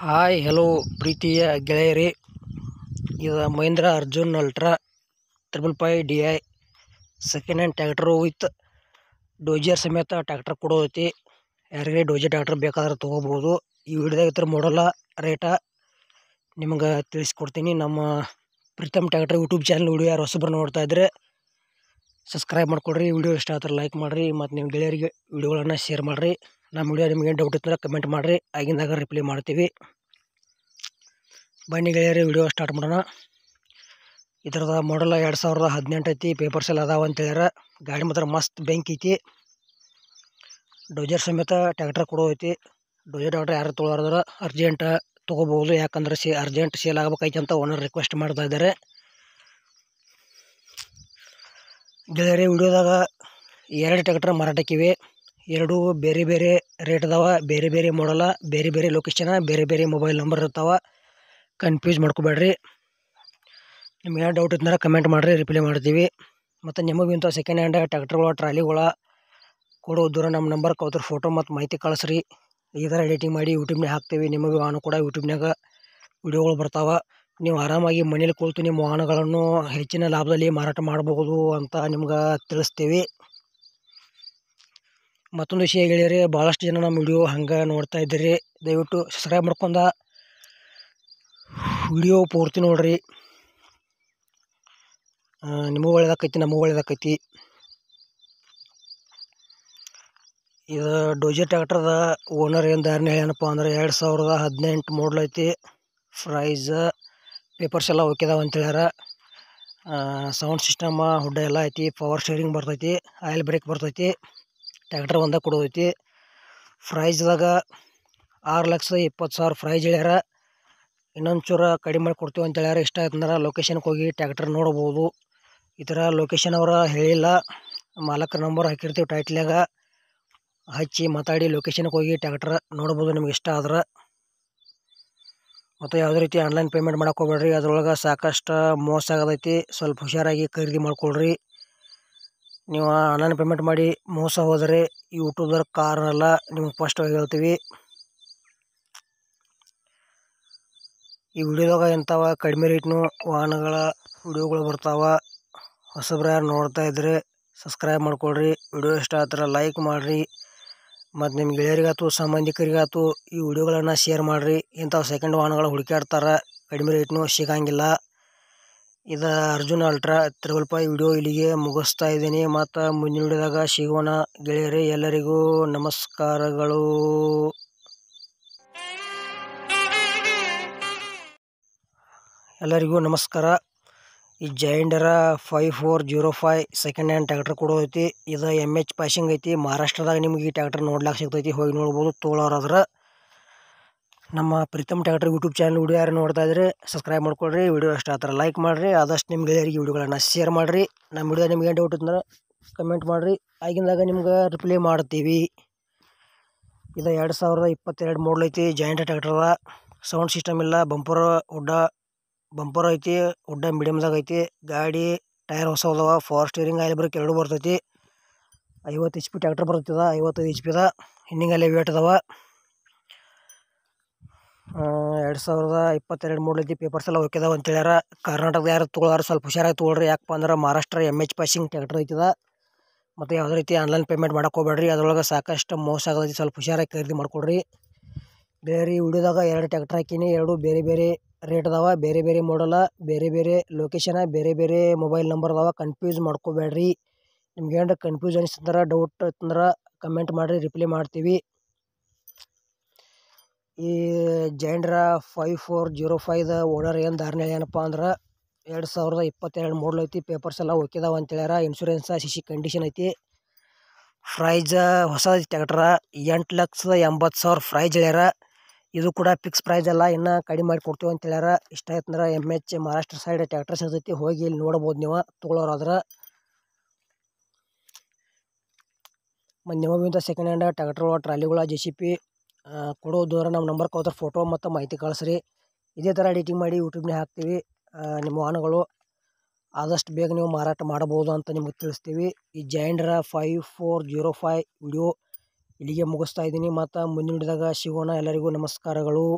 hi hello ಪ್ರೀತಿಯ ಗೆಳೆಯರಿ ಇದು Mahindra Arjun ultra triple five D I second hand tractor with dozer ಸಮೇತ ಟ್ಯಾಕ್ಟ್ರ್ ಕೊಡೋತಿ ಯಾರಿಗೆ ಡೋಜರ್ ಟ್ಯಾಕ್ಟ್ರ್ ಬೇಕಾದ್ರೆ ತೊಗೋಬೋದು ಈ ವಿಡಿಯೋದಾಗ ಇದ್ರ ಮಾಡಲ್ಲ ರೇಟ ನಿಮ್ಗೆ ತಿಳಿಸ್ಕೊಡ್ತೀನಿ ನಮ್ಮ Preetam tractor YouTube channel video ಯಾರು ಹೊಸಬ್ರು ನೋಡ್ತಾ ಇದ್ರೆ ಸಬ್ಸ್ಕ್ರೈಬ್ ಮಾಡಿಕೊಡ್ರಿ ವಿಡಿಯೋ ಇಷ್ಟ ಆದ್ರೆ ಲೈಕ್ ಮಾಡಿರಿ ಮತ್ತು ನಿಮ್ಮ ಗೆಳೆಯರಿಗೆ ವಿಡಿಯೋಗಳನ್ನು ಶೇರ್ ಮಾಡಿರಿ ನಮ್ಮ ವಿಡಿಯೋ ನಿಮಗೆ ಡೌಟ್ ಇತ್ತಂದ್ರೆ ಕಮೆಂಟ್ ಮಾಡಿರಿ ಆಗಿಂದಾಗ ರಿಪ್ಲೈ ಮಾಡ್ತೀವಿ ಬನ್ನಿ ಗೆಳೆಯರಿ ವಿಡಿಯೋ ಸ್ಟಾರ್ಟ್ ಮಾಡೋಣ ಇದರದ ಮಾಡಲ್ ಎರಡು ಸಾವಿರದ ಹದಿನೆಂಟು ಐತಿ ಪೇಪರ್ಸ್ ಎಲ್ಲ ಅದಾವ ಹೇಳ್ಯಾರ ಗಾಡಿ ಮಾತ್ರ ಮಸ್ತ್ ಬೆಂಕಿ ಐತಿ ಡೋಜರ್ ಸಮೇತ ಟ್ಯಾಕ್ಟರ್ ಕೊಡೋ ಐತಿ ಡೋಜರ್ ಟ್ಯಾಕ್ಟರ್ ಯಾರು ತೊಗೊಳಾರ್ದ್ರೆ ಅರ್ಜೆಂಟ್ ತೊಗೋಬೋದು ಯಾಕಂದ್ರೆ ಸೇ ಅರ್ಜೆಂಟ್ ಸೇಲ್ ಆಗಬೇಕೈತಿ ಅಂತ ಓನರ್ ರಿಕ್ವೆಸ್ಟ್ ಮಾಡ್ತಾ ಇದ್ದಾರೆ ಗೆಳೆಯರಿ ವಿಡಿಯೋದಾಗ ಎರಡು ಟ್ಯಾಕ್ಟರ್ ಮಾರಾಟಕ್ಕಿವೆ ಎರಡೂ ಬೇರೆ ಬೇರೆ ರೇಟ್ ಅದಾವ ಬೇರೆ ಬೇರೆ ಮಾಡಲ್ಲ ಬೇರೆ ಬೇರೆ ಲೊಕೇಶನ್ ಬೇರೆ ಬೇರೆ ಮೊಬೈಲ್ ನಂಬರ್ ಇರ್ತಾವೆ ಕನ್ಫ್ಯೂಸ್ ಮಾಡ್ಕೋಬೇಡ್ರಿ ನಿಮ್ಗೆ ಏನು ಡೌಟ್ ಇದ್ದರೆ ಕಮೆಂಟ್ ಮಾಡಿರಿ ರಿಪ್ಲೈ ಮಾಡ್ತೀವಿ ಮತ್ತು ನಿಮಗೆ ಇಂಥ ಸೆಕೆಂಡ್ ಹ್ಯಾಂಡ್ ಟ್ರ್ಯಾಕ್ಟರ್ಗಳು ಟ್ರಾಲಿಗಳ ಕೊಡೋದ್ರ ನಮ್ಮ ನಂಬರ್ ಕೌದ್ರ ಫೋಟೋ ಮತ್ತು ಮಾಹಿತಿ ಕಳಿಸ್ರಿ ಈ ಥರ ಎಡಿಟಿಂಗ್ ಮಾಡಿ ಯೂಟ್ಯೂಬ್ನಾಗ ಹಾಕ್ತೀವಿ ನಿಮಗೆ ವಾಹನ ಕೂಡ ಯೂಟ್ಯೂಬ್ನಾಗ ವಿಡಿಯೋಗಳು ಬರ್ತಾವೆ ನೀವು ಆರಾಮಾಗಿ ಮನೇಲಿ ಕುಳಿತು ನಿಮ್ಮ ವಾಹನಗಳನ್ನು ಹೆಚ್ಚಿನ ಲಾಭದಲ್ಲಿ ಮಾರಾಟ ಮಾಡಬಹುದು ಅಂತ ನಿಮ್ಗೆ ತಿಳಿಸ್ತೀವಿ ಮತ್ತೊಂದು ವಿಷಯ ಗೆಳೆಯರೇ ಭಾಳಷ್ಟು ಜನ ನಮ್ಮ ವಿಡಿಯೋ ಹಂಗೆ ನೋಡ್ತಾ ಇದ್ದೀರಿ ದಯವಿಟ್ಟು ಸಬ್ಸ್ಕ್ರೈಬ್ ಮಾಡ್ಕೊಂಡ ವಿಡಿಯೋ ಪೂರ್ತಿ ನೋಡ್ರಿ ನಿಮಗೂ ಒಳ್ಳೇದಾಕೈತಿ ನಮಗೂ ಒಳ್ಳೆದಾಕೈತಿ ಇದು ಡೋಜಿ ಟ್ಯಾಕ್ಟ್ರದ ಓನರ್ ಏನು ದಾರಿನ ಏನಪ್ಪ ಅಂದ್ರೆ ಎರಡು ಸಾವಿರದ ಹದಿನೆಂಟು ಮಾಡಲ್ ಐತಿ ಪ್ರೈಸ್ ಪೇಪರ್ಸ್ ಎಲ್ಲ ಹೋಗ್ಯದಾವ ಅಂತ ಹೇಳ್ಯಾರ ಸೌಂಡ್ ಸಿಸ್ಟಮ್ ಹುಡ್ಡ ಎಲ್ಲ ಐತಿ ಪವರ್ ಸ್ಟೇರಿಂಗ್ ಬರ್ತೈತಿ ಆಯಿಲ್ ಬ್ರೇಕ್ ಬರ್ತೈತಿ ಟ್ಯಾಕ್ಟರ್ ಒಂದೇ ಕೊಡೋದೈತಿ ಪ್ರೈಸ್ದಾಗ ಆರು ಲಕ್ಷ ಇಪ್ಪತ್ತು ಸಾವಿರ ಪ್ರೈಸ್ ಹೇಳ್ಯಾರ ಇನ್ನೊಂದು ಕಡಿಮೆ ಮಾಡಿ ಕೊಡ್ತೀವಿ ಅಂತ ಹೇಳ್ಯಾರ ಇಷ್ಟ ಆಯ್ತಂದ್ರೆ ಲೊಕೇಶನ್ಗೆ ಹೋಗಿ ಟ್ಯಾಕ್ಟರ್ ನೋಡ್ಬೋದು ಈ ಥರ ಲೊಕೇಶನ್ ಅವರ ಹೇಳಿಲ್ಲ ಮಾಲಕ್ರ ನಂಬರ್ ಹಾಕಿರ್ತೀವಿ ಟೈಟ್ಲಾಗ ಹಚ್ಚಿ ಮಾತಾಡಿ ಲೊಕೇಶನ್ಗೆ ಹೋಗಿ ಟ್ಯಾಕ್ಟ್ರ್ ನೋಡ್ಬೋದು ನಿಮ್ಗೆ ಇಷ್ಟ ಆದ್ರೆ ಮತ್ತು ಯಾವುದೇ ರೀತಿ ಆನ್ಲೈನ್ ಪೇಮೆಂಟ್ ಮಾಡೋಕೆ ಹೋಗ್ಬೇಡ್ರಿ ಅದರೊಳಗೆ ಸಾಕಷ್ಟು ಮೋಸ ಆಗೋದೈತಿ ಸ್ವಲ್ಪ ಹುಷಾರಾಗಿ ಖರೀದಿ ಮಾಡ್ಕೊಳ್ರಿ ನೀವು ಆನ್ಲೈನ್ ಪೇಮೆಂಟ್ ಮಾಡಿ ಮೋಸ ಹೋದರೆ ಯೂಟ್ಯೂಬರ್ ಕಾರಣ ನಿಮ್ಗೆ ಫಸ್ಟಾಗಿ ಹೇಳ್ತೀವಿ ಈ ವಿಡಿಯೋದಾಗ ಎಂಥವ ಕಡಿಮೆ ರೇಟ್ನು ವಾಹನಗಳ ವಿಡಿಯೋಗಳು ಬರ್ತಾವೆ ಹೊಸಬ್ರ ಯಾರು ನೋಡ್ತಾ ಇದ್ದರೆ ಸಬ್ಸ್ಕ್ರೈಬ್ ಮಾಡ್ಕೊಳ್ರಿ ವಿಡಿಯೋ ಇಷ್ಟ ಆದ್ರೆ ಲೈಕ್ ಮಾಡಿರಿ ಮತ್ತು ನಿಮ್ಮ ಗೆಳೆಯರಿಗಾತು ಸಂಬಂಧಿಕರಿಗಾತು ಈ ವಿಡಿಯೋಗಳನ್ನು ಶೇರ್ ಮಾಡಿರಿ ಇಂಥವು ಸೆಕೆಂಡ್ ವಾಹನಗಳು ಹುಡುಕಾಡ್ತಾರೆ ಕಡಿಮೆ ರೇಟ್ನು ಸಿಗಂಗಿಲ್ಲ ಇದ ಅರ್ಜುನ್ ಅಲ್ಟ್ರಾ ತ್ರಿವಲ್ಪ ವಿಡಿಯೋ ಇಲ್ಲಿಗೆ ಮುಗಿಸ್ತಾ ಇದ್ದೀನಿ ಮತ್ತು ಮುಂದಿನ ವಿಡಿಯೋದಾಗ ಸಿಗೋಣ ಗೆಳೆಯರೇ ಎಲ್ಲರಿಗೂ ನಮಸ್ಕಾರಗಳು ಎಲ್ಲರಿಗೂ ನಮಸ್ಕಾರ ಈ John Deere five four zero five second hand tractor ಕೂಡ ಐತಿ ಇದು ಎಮ್ ಎಚ್ ಪಾಸಿಂಗ್ ಐತಿ ಮಹಾರಾಷ್ಟ್ರದಾಗ ನಿಮಗೆ ಈ ಟ್ಯಾಕ್ಟರ್ ನೋಡ್ಲಾಕ ಸಿಗ್ತೈತಿ ಹೋಗಿ ನೋಡ್ಬೋದು ತೋಳೋರಾದ್ರೆ ನಮ್ಮ Preetam tractor YouTube channel video ನೋಡ್ತಾ ಇದ್ರೆ ಸಬ್ಸ್ಕ್ರೈಬ್ ಮಾಡ್ಕೊಳ್ರಿ ವಿಡಿಯೋ ಆ ಥರ ಲೈಕ್ ಮಾಡಿರಿ ಆದಷ್ಟು ನಿಮ್ಮ ಗೆಳೆಯರಿಗೆ ವಿಡಿಯೋಗಳನ್ನು ಶೇರ್ ಮಾಡಿರಿ ನಮ್ಮ ವಿಡಿಯೋ ಏನು ಡೌಟ್ ಇದ್ರೆ ಕಮೆಂಟ್ ಮಾಡಿರಿ ಆಗಿಂದಾಗ ನಿಮ್ಗೆ ರಿಪ್ಲೈ ಮಾಡ್ತೀವಿ ಇದು ಎರಡು ಸಾವಿರದ ಇಪ್ಪತ್ತೆರಡು ಮೋಡಲ್ ಐತಿ ಜಾಯಿಂಟ್ ಟ್ಯಾಕ್ಟರ್ದ ಸೌಂಡ್ ಸಿಸ್ಟಮ್ ಇಲ್ಲ ಬಂಪರ್ ಉಡ್ಡ ಬಂಪರ್ ಐತಿ ಉಡ್ಡ ಮೀಡಿಯಮ್ದಾಗ ಐತಿ ಗಾಡಿ ಟೈರ್ ಹೊಸ ಅದಾವ ಫಾರ್ ಸ್ಟೀರಿಂಗ್ ಆಯಿಲ್ ಬ್ರೇಕ್ ಎರಡು ಬರ್ತೈತಿ ಐವತ್ತು ಎಚ್ ಪಿ ಟ್ಯಾಕ್ಟರ್ ಬರ್ತದ ಐವತ್ತೈದು ಎಚ್ ಪಿದ ಅಲ್ಲಿ ವೇಟ್ ಅದಾವ ಎರಡು ಸಾವಿರದ ಇಪ್ಪತ್ತೆರಡು ಮೂಡಲಿದ್ದು ಪೇಪರ್ಸ್ ಎಲ್ಲ ಹೋಗ್ಯದಾವ ಅಂತ ಹೇಳ್ಯಾರ ಕರ್ನಾಟಕದ ಯಾರು ತೊಗೊಳಾರ ಸ್ವಲ್ಪ ಹುಷಾರಾಗಿ ತೊಗೊಳ್ರಿ ಯಾಕಪ್ಪ ಅಂದ್ರೆ Maharashtra M H passing tractor ಐತದ ಮತ್ತು ಯಾವುದೇ ರೀತಿ ಆನ್ಲೈನ್ ಪೇಮೆಂಟ್ ಮಾಡಕ್ಕೆ ಹೋಗ್ಬೇಡ್ರಿ ಅದರೊಳಗೆ ಸಾಕಷ್ಟು ಮೋಸ ಆಗೋದೈತಿ ಸ್ವಲ್ಪ ಹುಷಾರಾಗಿ ಖರೀದಿ ಮಾಡಿಕೊಡ್ರಿ ಬೇರೆ ವಿಡಿಯೋದಾಗ ಎರಡು ಟ್ಯಾಕ್ಟರ್ ಹಾಕಿನಿ ಎರಡು ಬೇರೆ ಬೇರೆ ರೇಟ್ ಅದಾವ ಬೇರೆ ಬೇರೆ ಮಾಡಲ್ಲ ಬೇರೆ ಬೇರೆ ಲೊಕೇಶನ ಬೇರೆ ಬೇರೆ ಮೊಬೈಲ್ ನಂಬರ್ ಅದಾವ ಕನ್ಫ್ಯೂಸ್ ಮಾಡ್ಕೋಬೇಡ್ರಿ ನಿಮ್ಗೆ ಏನಾರ ಕನ್ಫ್ಯೂಸ್ ಅನಿಸ್ತಂದ್ರೆ ಡೌಟ್ ಅಂತಂದ್ರೆ ಕಮೆಂಟ್ ಮಾಡಿರಿ ರಿಪ್ಲೈ ಮಾಡ್ತೀವಿ ಈ ಜೈಂಡ್ರ ಫೈವ್ ಫೋರ್ ಜೀರೋ ಫೈದ ಓಡರ್ ಏನು ಧಾರಣೆ ಏನಪ್ಪ ಅಂದ್ರೆ ಎರಡು ಸಾವಿರದ ಇಪ್ಪತ್ತೆರಡು ಮೂಡಲ್ ಐತಿ ಪೇಪರ್ಸ್ ಎಲ್ಲ ಹೋಗಿದಾವೆ ಅಂತೇಳ್ಯಾರ ಇನ್ಶೂರೆನ್ಸ ಸಿಸಿ ಕಂಡೀಷನ್ ಐತಿ ಪ್ರೈಜ ಹೊಸ ಟ್ಯಾಕ್ಟ್ರ ಎಂಟು ಲಕ್ಷದ ಎಂಬತ್ತು ಸಾವಿರ ಪ್ರೈಜ್ ಹೇಳ್ಯಾರ ಇದು ಕೂಡ ಫಿಕ್ಸ್ ಪ್ರೈಸ್ ಎಲ್ಲ ಇನ್ನೂ ಕಡಿಮೆ ಮಾಡಿ ಕೊಡ್ತೀವಿ ಅಂತ ಹೇಳ್ಯಾರ ಇಷ್ಟ ಆಯ್ತಂದ್ರೆ M H Maharashtra side tractor ಸಿಗ್ತೈತಿ ಹೋಗಿ ಇಲ್ಲಿ ನೋಡ್ಬೋದು ನೀವು ತೊಗೊಳೋರಾದ್ರೆ ಮತ್ತು ನಿಮಗಿಂದ ಸೆಕೆಂಡ್ ಹ್ಯಾಂಡ್ ಟ್ಯಾಕ್ಟರ್ ಟ್ರಾಲಿಗಳ ಜೆ ಸಿ ಪಿ ದೂರ ನಮ್ಮ ನಂಬರ್ ಕೊಡ್ತಾರೆ ಫೋಟೋ ಮತ್ತು ಮಾಹಿತಿ ಕಳಿಸ್ರಿ ಇದೇ ಥರ ಎಡಿಟಿಂಗ್ ಮಾಡಿ ಯೂಟ್ಯೂಬ್ನೇ ಹಾಕ್ತೀವಿ ನಿಮ್ಮ ವಾಹನಗಳು ಆದಷ್ಟು ಬೇಗ ನೀವು ಮಾರಾಟ ಮಾಡಬಹುದು ಅಂತ ನಿಮಗೆ ತಿಳಿಸ್ತೀವಿ ಈ John Deere five four zero five video ಇಲ್ಲಿಗೆ ಮುಗಿಸ್ತಾ ಇದ್ದೀನಿ ಮತ್ತು ಮುಂದಿನ ಹಿಡಿದಾಗ ಸಿಗೋಣ ಎಲ್ಲರಿಗೂ ನಮಸ್ಕಾರಗಳು